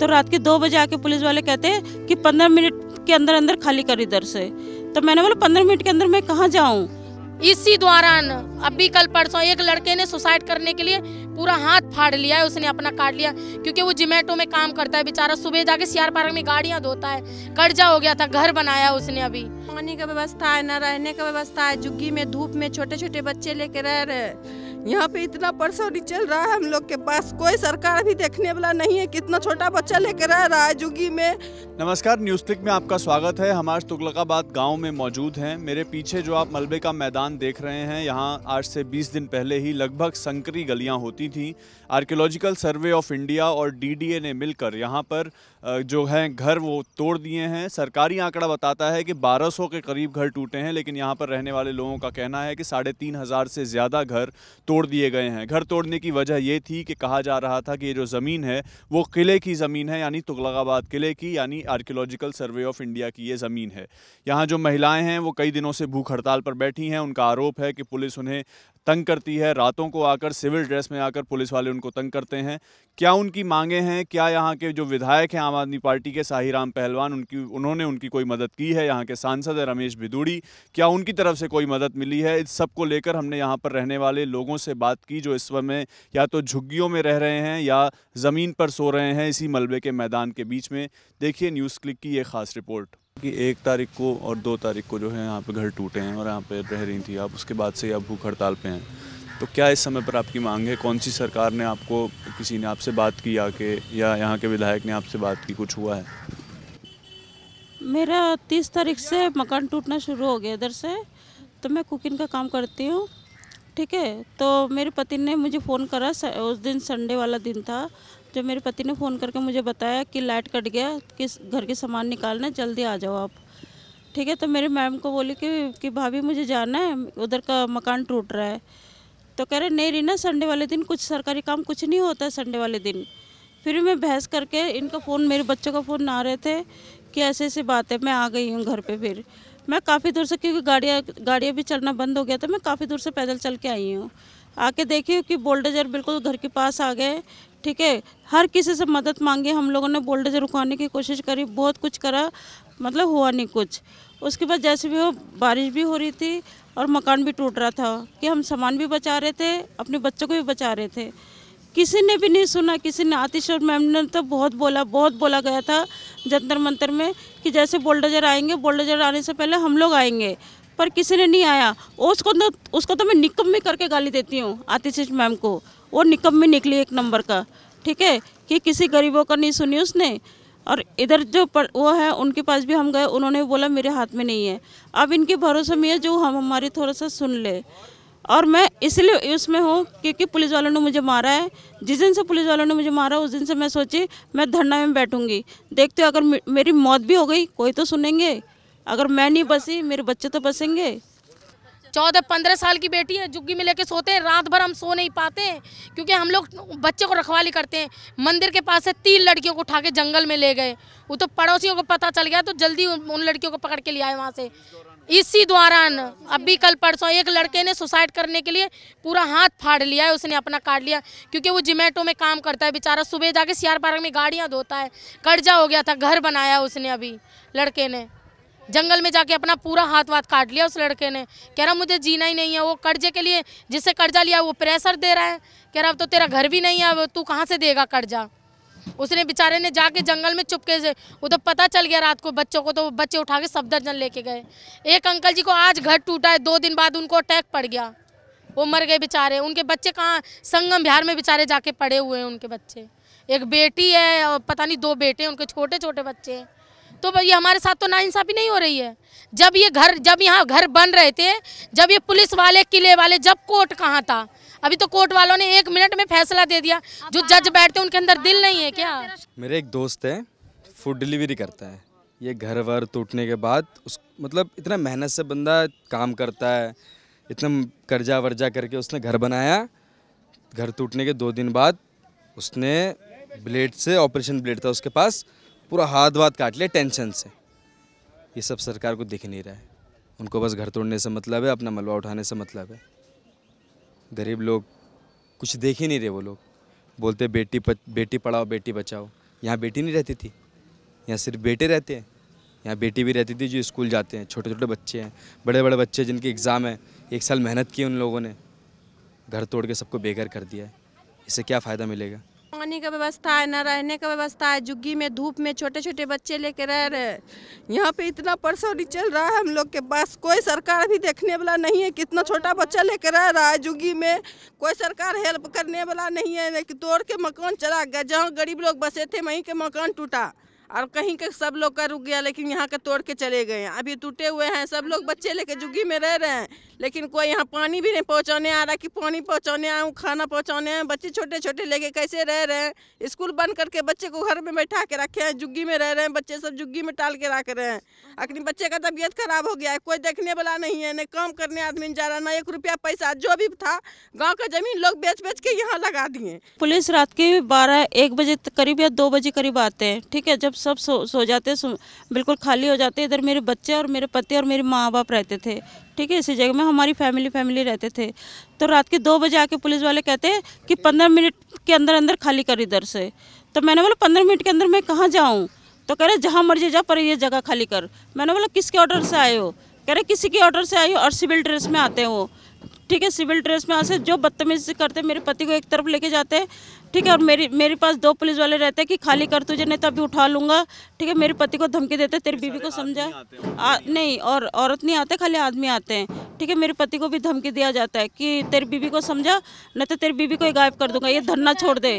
तो रात के दो बजे आके पुलिस वाले कहते हैं कि पंद्रह मिनट के अंदर अंदर खाली कर इधर से तो मैंने बोला पंद्रह मिनट के अंदर मैं कहाँ जाऊँ इसी दौरान अभी कल परसों एक लड़के ने सुसाइड करने के लिए पूरा हाथ फाड़ लिया है उसने अपना काट लिया क्योंकि वो जोमेटो में काम करता है बेचारा सुबह जाके सियार पार्क में गाड़ियाँ धोता है कर्जा हो गया था घर बनाया उसने अभी पानी का व्यवस्था है न रहने का व्यवस्था है झुग्गी में धूप में छोटे छोटे बच्चे लेके रह रहे यहाँ पे इतना परेशानी चल रहा है हम लोग के पास कोई सरकार भी देखने वाला नहीं है कितना छोटा बच्चा लेकर रह रहा है जुगी में नमस्कार न्यूज क्लिक में आपका स्वागत है हम आज तुगलकाबाद गांव में मौजूद हैं मेरे पीछे जो आप मलबे का मैदान देख रहे हैं यहाँ आज से 20 दिन पहले ही लगभग संकरी गलियाँ होती थी आर्कियोलॉजिकल सर्वे ऑफ इंडिया और डी ने मिलकर यहाँ पर जो है घर वो तोड़ दिए हैं सरकारी आंकड़ा बताता है कि 1200 के करीब घर टूटे हैं लेकिन यहाँ पर रहने वाले लोगों का कहना है कि साढ़े तीन से ज़्यादा घर तोड़ तोड़ दिए गए हैं घर तोड़ने की वजह ये थी कि कहा जा रहा था कि ये जो ज़मीन है वो किले की ज़मीन है यानी तुगलकाबाद किले की यानी आर्कियोलॉजिकल सर्वे ऑफ इंडिया की ये ज़मीन है यहाँ जो महिलाएँ हैं वो कई दिनों से भूख हड़ताल पर बैठी हैं उनका आरोप है कि पुलिस उन्हें तंग करती है रातों को आकर सिविल ड्रेस में आकर पुलिस वाले उनको तंग करते हैं क्या उनकी मांगे हैं क्या यहाँ के जो विधायक हैं आम आदमी पार्टी के साहिराम पहलवान उनकी उन्होंने उनकी कोई मदद की है यहाँ के सांसद है रमेश भिदूड़ी क्या उनकी तरफ से कोई मदद मिली है इस सब को लेकर हमने यहाँ पर रहने वाले लोगों से बात की जो इस समय या तो झुग्गियों में रह रहे हैं या ज़मीन पर सो रहे हैं इसी मलबे के मैदान के बीच में देखिए न्यूज़ क्लिक की ये ख़ास रिपोर्ट कि एक तारीख को और दो तारीख को जो है यहाँ पे घर टूटे हैं और यहाँ पे रह रही थी आप उसके बाद से आप भूख हड़ताल पे हैं तो क्या इस समय पर आपकी मांग है कौन सी सरकार ने आपको किसी ने आपसे बात की आके या यहाँ के विधायक ने आपसे बात की कुछ हुआ है मेरा तीस तारीख से मकान टूटना शुरू हो गया इधर से तो मैं कुकिंग का काम करती हूँ ठीक है तो मेरे पति ने मुझे फ़ोन करा उस दिन संडे वाला दिन था जब मेरे पति ने फ़ोन करके मुझे बताया कि लाइट कट गया किस घर के सामान निकालना जल्दी आ जाओ आप ठीक है तो मेरे मैम को बोली कि कि भाभी मुझे जाना है उधर का मकान टूट रहा है तो कह रहे नहीं रीना संडे वाले दिन कुछ सरकारी काम कुछ नहीं होता संडे वाले दिन फिर मैं बहस करके इनका फ़ोन मेरे बच्चों का फ़ोन आ रहे थे कि ऐसे ऐसी बात है मैं आ गई हूँ घर पे फिर मैं काफ़ी दूर से क्योंकि गाड़ियाँ गाड़ियाँ भी चलना बंद हो गया था मैं काफ़ी दूर से पैदल चल के आई हूँ आके देखिए कि बोल्डेजर बिल्कुल घर के पास आ गए ठीक है हर किसी से मदद मांगी हम लोगों ने बोल्डेजर उखाड़ने की कोशिश करी बहुत कुछ करा मतलब हुआ नहीं कुछ उसके बाद जैसे भी हो बारिश भी हो रही थी और मकान भी टूट रहा था कि हम सामान भी बचा रहे थे अपने बच्चों को भी बचा रहे थे किसी ने भी नहीं सुना किसी ने आतिश और मैम ने तो बहुत बोला बहुत बोला गया था जंतर मंतर में कि जैसे बोल्डेजर आएंगे बोल्डेजर आने से पहले हम लोग आएंगे पर किसी ने नहीं आया उसको तो उसको तो मैं निकम में करके गाली देती हूँ आतिशिश मैम को वो निकम में निकली एक नंबर का ठीक है कि किसी गरीबों का नहीं सुनी उसने और इधर जो पर, वो है उनके पास भी हम गए उन्होंने बोला मेरे हाथ में नहीं है अब इनके भरोसे में है जो हम हमारी थोड़ा सा सुन ले और मैं इसलिए उसमें हूँ क्योंकि पुलिस वालों ने मुझे मारा है जिस दिन से पुलिस वालों ने मुझे मारा उस दिन से मैं सोची मैं धरना में बैठूंगी देखते हो अगर मेरी मौत भी हो गई कोई तो सुनेंगे अगर मैं नहीं बसी मेरे बच्चे तो बसेंगे चौदह पंद्रह साल की बेटी है जुग्गी में लेके सोते हैं रात भर हम सो नहीं पाते हैं क्योंकि हम लोग बच्चे को रखवाली करते हैं मंदिर के पास से तीन लड़कियों को उठा के जंगल में ले गए वो तो पड़ोसियों को पता चल गया तो जल्दी उन लड़कियों को पकड़ के ले आए वहाँ से इसी दौरान अभी कल परसों एक लड़के ने सुसाइड करने के लिए पूरा हाथ फाड़ लिया है उसने अपना काट लिया क्योंकि वो जोमेटो में काम करता है बेचारा सुबह जाके सियार पार्क में गाड़ियाँ धोता है कर्जा हो गया था घर बनाया उसने अभी लड़के ने जंगल में जाके अपना पूरा हाथ वाथ काट लिया उस लड़के ने कह रहा मुझे जीना ही नहीं है वो कर्जे के लिए जिससे कर्जा लिया वो प्रेशर दे रहा है कह रहा अब तो तेरा घर भी नहीं है अब तू कहाँ से देगा कर्जा उसने बेचारे ने जाके जंगल में चुपके से वो तो पता चल गया रात को बच्चों को तो बच्चे उठा के दर्जन लेके गए एक अंकल जी को आज घर टूटा है दो दिन बाद उनको अटैक पड़ गया वो मर गए बेचारे उनके बच्चे कहाँ संगम बिहार में बेचारे जाके पड़े हुए हैं उनके बच्चे एक बेटी है और पता नहीं दो बेटे हैं उनके छोटे छोटे बच्चे हैं तो ये हमारे साथ तो नाइंसाफ़ी नहीं हो रही है जब ये घर जब यहाँ घर बन रहे थे जब ये पुलिस वाले किले वाले जब कोर्ट कहाँ था अभी तो कोर्ट वालों ने एक मिनट में फैसला दे दिया जो जज बैठते उनके अंदर दिल नहीं है क्या मेरे एक दोस्त है फूड डिलीवरी करता है ये घर वर टूटने के बाद उस मतलब इतना मेहनत से बंदा काम करता है इतना कर्जा वर्जा करके उसने घर बनाया घर टूटने के दो दिन बाद उसने ब्लेड से ऑपरेशन ब्लेड था उसके पास पूरा हाथ वाथ काट लिया टेंशन से ये सब सरकार को दिख नहीं रहा है उनको बस घर तोड़ने से मतलब है अपना मलबा उठाने से मतलब है गरीब लोग कुछ देख ही नहीं रहे वो लोग बोलते बेटी प, बेटी पढ़ाओ बेटी बचाओ यहाँ बेटी नहीं रहती थी यहाँ सिर्फ बेटे रहते हैं यहाँ बेटी भी रहती थी जो स्कूल जाते हैं छोटे छोटे बच्चे हैं बड़े बड़े बच्चे जिनके एग्ज़ाम है एक साल मेहनत की उन लोगों ने घर तोड़ के सबको बेघर कर दिया है इससे क्या फ़ायदा मिलेगा पानी का व्यवस्था है न रहने का व्यवस्था है जुग्गी में धूप में छोटे छोटे बच्चे लेके रह रहे हैं यहाँ पे इतना परेशानी चल रहा है हम लोग के पास कोई सरकार भी देखने वाला नहीं है कितना छोटा बच्चा लेके रह रहा है जुग्गी में कोई सरकार हेल्प करने वाला नहीं है तोड़ के मकान चला गया जहाँ गरीब लोग बसे थे वहीं के मकान टूटा और कहीं के सब लोग का रुक गया लेकिन यहाँ का तोड़ के चले गए अभी टूटे हुए हैं सब लोग बच्चे लेके जुग्गी में रह रहे हैं लेकिन कोई यहाँ पानी भी नहीं पहुँचाने आ रहा कि पानी पहुँचाने आऊँ खाना पहुँचाने आए बच्चे छोटे छोटे लेके कैसे रह रहे हैं स्कूल बंद करके बच्चे को घर में बैठा के रखे हैं जुग्गी में रह रहे हैं बच्चे सब जुग्गी में टाल के रख रहे हैं अपनी बच्चे का तबीयत खराब हो गया है कोई देखने वाला नहीं है न काम करने आदमी जा रहा ना एक रुपया पैसा जो भी था गाँव का जमीन लोग बेच बेच के यहाँ लगा दिए पुलिस रात के बारह एक बजे करीब या दो बजे करीब आते हैं ठीक है जब सब सो, सो जाते बिल्कुल खाली हो जाते इधर मेरे बच्चे और मेरे पति और मेरे माँ बाप रहते थे ठीक है इसी जगह में हमारी फैमिली फैमिली रहते थे तो रात के दो बजे आके पुलिस वाले कहते हैं कि पंद्रह मिनट के अंदर अंदर खाली कर इधर से तो मैंने बोला पंद्रह मिनट के अंदर मैं कहाँ जाऊँ तो कह रहे जहाँ मर्जी जा पर ये जगह खाली कर मैंने बोला किसके ऑर्डर से आए हो कह रहे किसी के ऑर्डर से आए हो और सिविल ड्रेस में आते हो ठीक है सिविल ड्रेस में ऐसे जो बदतमीजी करते हैं मेरे पति को एक तरफ लेके जाते हैं ठीक है और मेरी मेरे पास दो पुलिस वाले रहते हैं कि खाली कर तुझे नहीं तो अभी उठा लूँगा ठीक है मेरे पति को धमकी देते तेरी बीवी को समझा नहीं और औरत नहीं आते खाली आदमी आते हैं ठीक है मेरे पति को भी धमकी दिया जाता है कि तेरी बीवी को समझा नहीं तो तेरी बीवी को गायब कर दूंगा ये धरना छोड़ दे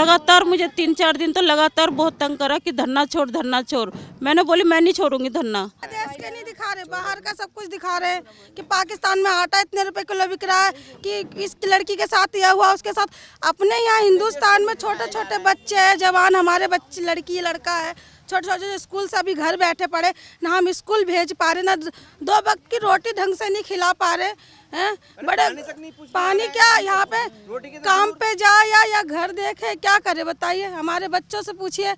लगातार मुझे तीन चार दिन तो लगातार बहुत तंग करा कि धरना छोड़ धरना छोड़ मैंने बोली मैं नहीं छोड़ूंगी धरना देश के नहीं दिखा रहे बाहर का सब कुछ दिखा रहे हैं कि पाकिस्तान में आटा इतने रुपए किलो बिक रहा है कि इस लड़की के साथ यह हुआ उसके साथ अपने यहाँ हिंदुस्तान में छोटे छोटे बच्चे हैं जवान हमारे बच्चे लड़की लड़का है छोटे छोटे स्कूल से अभी घर बैठे पड़े ना हम स्कूल भेज पा रहे ना दो वक्त की रोटी ढंग से नहीं खिला पा रहे हैं बड़े पानी क्या यहाँ पे तो काम पे जाए या या घर देखे क्या करे बताइए हमारे बच्चों से पूछिए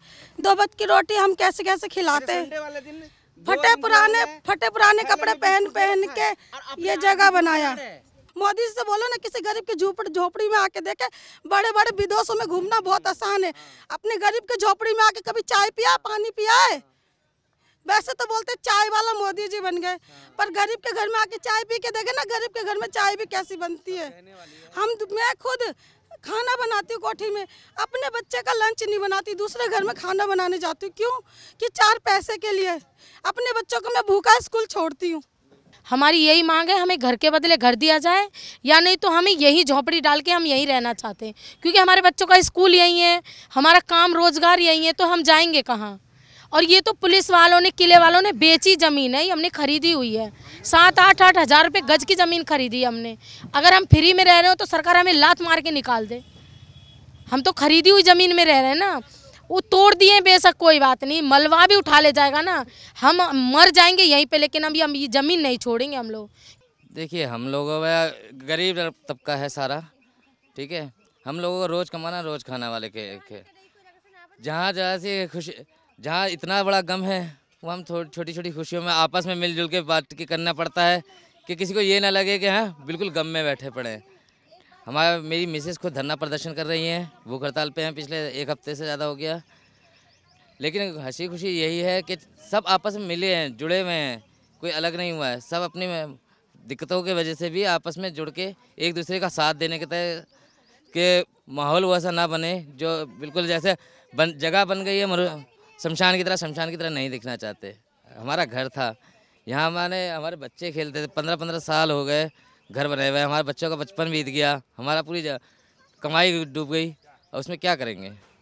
दो वक्त की रोटी हम कैसे कैसे खिलाते हैं फटे पुराने फटे पुराने कपड़े पहन पहन के ये जगह बनाया मोदी से बोलो ना किसी गरीब की झोपड़ी झोपड़ी में आके देखे बड़े बड़े विदेशों में घूमना बहुत हाँ, आसान है हाँ। अपने गरीब के झोपड़ी में आके कभी चाय पिया पानी है हाँ। वैसे तो बोलते चाय वाला मोदी जी बन गए पर गरीब के घर में आके चाय पी के देखे ना गरीब के घर में चाय भी कैसी बनती है हम मैं खुद खाना बनाती हूँ कोठी में अपने बच्चे का लंच नहीं बनाती दूसरे घर में खाना बनाने जाती हूँ क्यों कि चार पैसे के लिए अपने बच्चों को मैं भूखा स्कूल छोड़ती हूँ हमारी यही मांग है हमें घर के बदले घर दिया जाए या नहीं तो हमें यही झोपड़ी डाल के हम यहीं रहना चाहते हैं क्योंकि हमारे बच्चों का स्कूल यहीं है हमारा काम रोज़गार यहीं है तो हम जाएंगे कहाँ और ये तो पुलिस वालों ने किले वालों ने बेची ज़मीन है ये हमने खरीदी हुई है सात आठ आठ हज़ार रुपये गज की ज़मीन खरीदी हमने अगर हम फ्री में रह रहे हो तो सरकार हमें लात मार के निकाल दे हम तो खरीदी हुई ज़मीन में रह रहे हैं ना वो तोड़ दिए बेशक कोई बात नहीं मलबा भी उठा ले जाएगा ना हम मर जाएंगे यहीं पे लेकिन अभी हम ये ज़मीन नहीं छोड़ेंगे हम लोग देखिए हम लोगों में गरीब तबका है सारा ठीक है हम लोगों को रोज़ कमाना रोज़ खाना वाले के, के। जहाँ जहाँ से खुशी जहाँ इतना बड़ा गम है वो हम छोटी छोटी खुशियों में आपस में मिलजुल के बात की करना पड़ता है कि किसी को ये ना लगे कि हाँ बिल्कुल गम में बैठे पड़े हैं मेरी मिसेस खुद धरना प्रदर्शन कर रही हैं भूख हड़ताल पे हैं पिछले एक हफ्ते से ज़्यादा हो गया लेकिन हंसी खुशी यही है कि सब आपस में मिले हैं जुड़े हुए हैं कोई अलग नहीं हुआ है सब अपनी दिक्कतों की वजह से भी आपस में जुड़ के एक दूसरे का साथ देने के तहत के माहौल वैसा ना बने जो बिल्कुल जैसे बन जगह बन गई है शमशान की तरह शमशान की तरह नहीं दिखना चाहते हमारा घर था यहाँ हमारे हमारे बच्चे खेलते थे पंद्रह पंद्रह साल हो गए घर बने हुए हमारे बच्चों का बचपन बीत गया हमारा पूरी कमाई डूब गई और उसमें क्या करेंगे